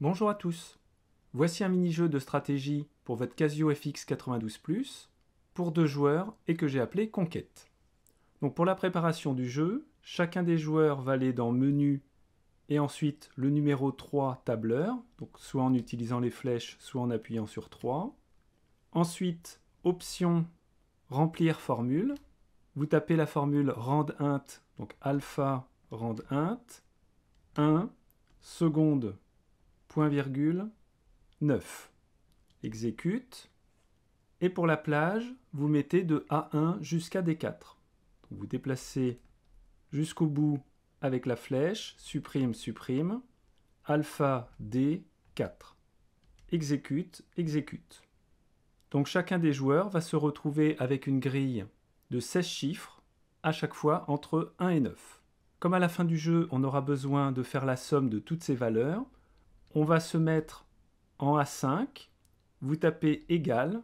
Bonjour à tous. Voici un mini-jeu de stratégie pour votre Casio FX 92+, pour deux joueurs et que j'ai appelé Conquête. Donc pour la préparation du jeu, chacun des joueurs va aller dans Menu et ensuite le numéro 3 tableur, donc soit en utilisant les flèches, soit en appuyant sur 3. Ensuite, option Remplir formule. Vous tapez la formule RANDINT, int, donc alpha RANDINT, int, 1, seconde point virgule 9. Exécute. Et pour la plage, vous mettez de A1 jusqu'à D4. vous déplacez jusqu'au bout avec la flèche, supprime, supprime, alpha D4. Exécute, exécute. Donc chacun des joueurs va se retrouver avec une grille de 16 chiffres, à chaque fois entre 1 et 9. Comme à la fin du jeu, on aura besoin de faire la somme de toutes ces valeurs, on va se mettre en A5, vous tapez égal,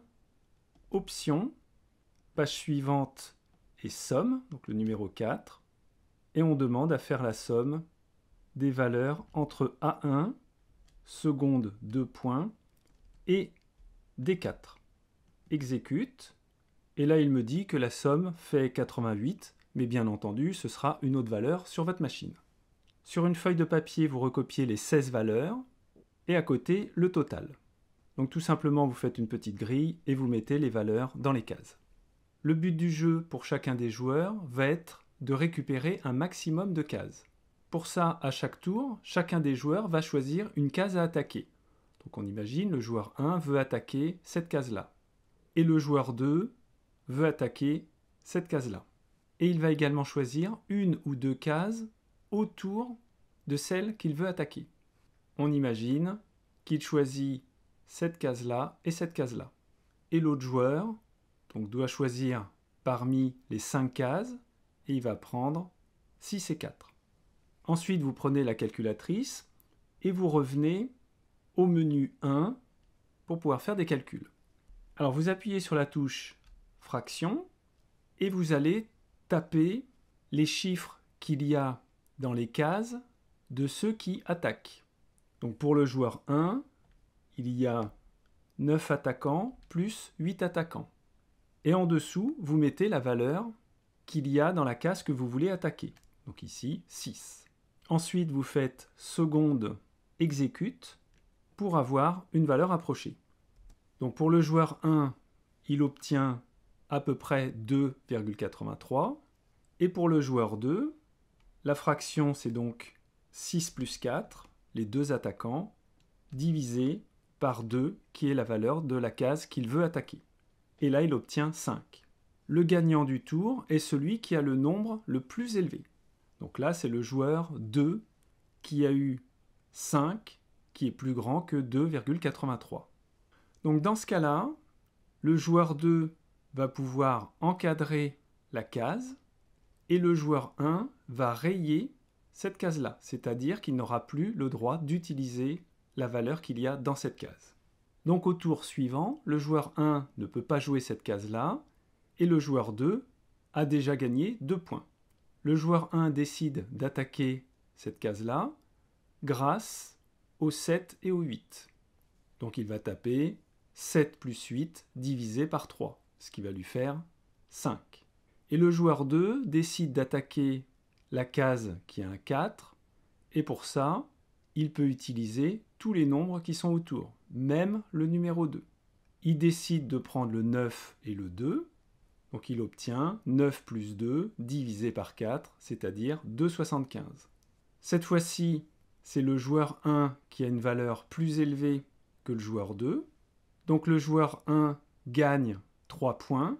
option, page suivante et somme, donc le numéro 4, et on demande à faire la somme des valeurs entre A1, seconde 2 points, et D4. Exécute, et là il me dit que la somme fait 88, mais bien entendu ce sera une autre valeur sur votre machine. Sur une feuille de papier, vous recopiez les 16 valeurs, à côté le total. Donc tout simplement vous faites une petite grille et vous mettez les valeurs dans les cases. Le but du jeu pour chacun des joueurs va être de récupérer un maximum de cases. Pour ça, à chaque tour, chacun des joueurs va choisir une case à attaquer. Donc on imagine le joueur 1 veut attaquer cette case-là. Et le joueur 2 veut attaquer cette case-là. Et il va également choisir une ou deux cases autour de celle qu'il veut attaquer on imagine qu'il choisit cette case-là et cette case-là. Et l'autre joueur donc, doit choisir parmi les 5 cases et il va prendre 6 et 4. Ensuite, vous prenez la calculatrice et vous revenez au menu 1 pour pouvoir faire des calculs. Alors vous appuyez sur la touche fraction et vous allez taper les chiffres qu'il y a dans les cases de ceux qui attaquent. Donc pour le joueur 1, il y a 9 attaquants plus 8 attaquants. Et en dessous, vous mettez la valeur qu'il y a dans la case que vous voulez attaquer. Donc ici, 6. Ensuite, vous faites seconde exécute pour avoir une valeur approchée. Donc pour le joueur 1, il obtient à peu près 2,83. Et pour le joueur 2, la fraction c'est donc 6 plus 4 les deux attaquants divisé par 2, qui est la valeur de la case qu'il veut attaquer. Et là, il obtient 5. Le gagnant du tour est celui qui a le nombre le plus élevé. Donc là, c'est le joueur 2 qui a eu 5, qui est plus grand que 2,83. Donc dans ce cas-là, le joueur 2 va pouvoir encadrer la case et le joueur 1 va rayer cette case-là, c'est-à-dire qu'il n'aura plus le droit d'utiliser la valeur qu'il y a dans cette case. Donc au tour suivant, le joueur 1 ne peut pas jouer cette case-là, et le joueur 2 a déjà gagné 2 points. Le joueur 1 décide d'attaquer cette case-là grâce au 7 et au 8. Donc il va taper 7 plus 8 divisé par 3, ce qui va lui faire 5. Et le joueur 2 décide d'attaquer la case qui a un 4, et pour ça, il peut utiliser tous les nombres qui sont autour, même le numéro 2. Il décide de prendre le 9 et le 2, donc il obtient 9 plus 2 divisé par 4, c'est-à-dire 2,75. Cette fois-ci, c'est le joueur 1 qui a une valeur plus élevée que le joueur 2. Donc le joueur 1 gagne 3 points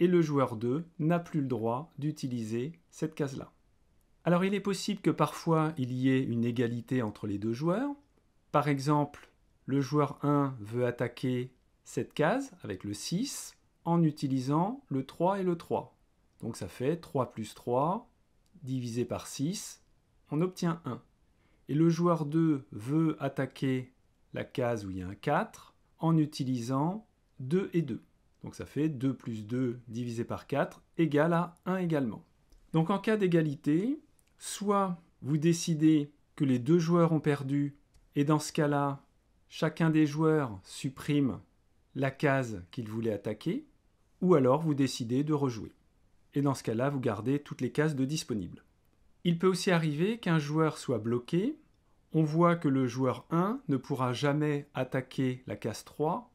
et le joueur 2 n'a plus le droit d'utiliser cette case-là. Alors il est possible que parfois il y ait une égalité entre les deux joueurs. Par exemple, le joueur 1 veut attaquer cette case avec le 6 en utilisant le 3 et le 3. Donc ça fait 3 plus 3 divisé par 6, on obtient 1. Et le joueur 2 veut attaquer la case où il y a un 4 en utilisant 2 et 2. Donc ça fait 2 plus 2 divisé par 4 égale à 1 également. Donc en cas d'égalité, Soit vous décidez que les deux joueurs ont perdu, et dans ce cas-là, chacun des joueurs supprime la case qu'il voulait attaquer, ou alors vous décidez de rejouer. Et dans ce cas-là, vous gardez toutes les cases de disponibles. Il peut aussi arriver qu'un joueur soit bloqué, on voit que le joueur 1 ne pourra jamais attaquer la case 3,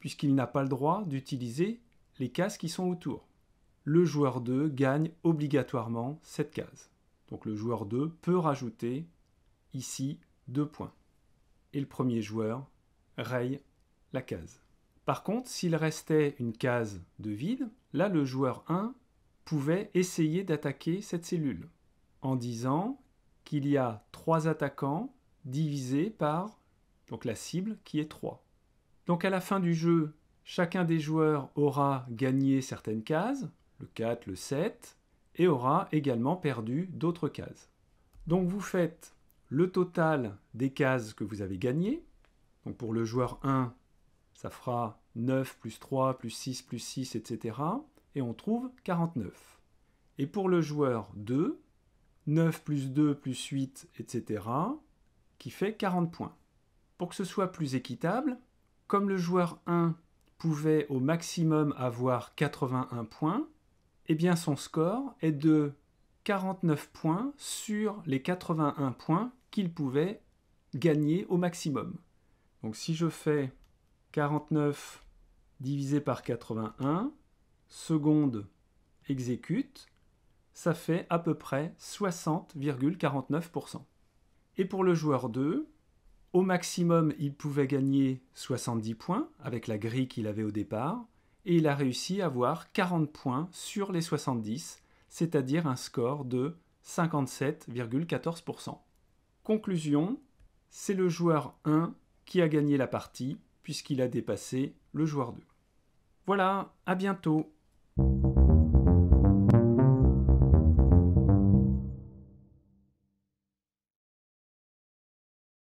puisqu'il n'a pas le droit d'utiliser les cases qui sont autour. Le joueur 2 gagne obligatoirement cette case. Donc le joueur 2 peut rajouter ici 2 points. Et le premier joueur raye la case. Par contre, s'il restait une case de vide, là le joueur 1 pouvait essayer d'attaquer cette cellule en disant qu'il y a 3 attaquants divisés par donc la cible qui est 3. Donc à la fin du jeu, chacun des joueurs aura gagné certaines cases, le 4, le 7, et aura également perdu d'autres cases. Donc vous faites le total des cases que vous avez gagnées. Donc pour le joueur 1, ça fera 9 plus 3 plus 6 plus 6, etc. Et on trouve 49. Et pour le joueur 2, 9 plus 2 plus 8, etc. qui fait 40 points. Pour que ce soit plus équitable, comme le joueur 1 pouvait au maximum avoir 81 points, eh bien son score est de 49 points sur les 81 points qu'il pouvait gagner au maximum. Donc si je fais 49 divisé par 81, seconde exécute, ça fait à peu près 60,49%. Et pour le joueur 2, au maximum, il pouvait gagner 70 points avec la grille qu'il avait au départ et il a réussi à avoir 40 points sur les 70, c'est-à-dire un score de 57,14%. Conclusion, c'est le joueur 1 qui a gagné la partie puisqu'il a dépassé le joueur 2. Voilà, à bientôt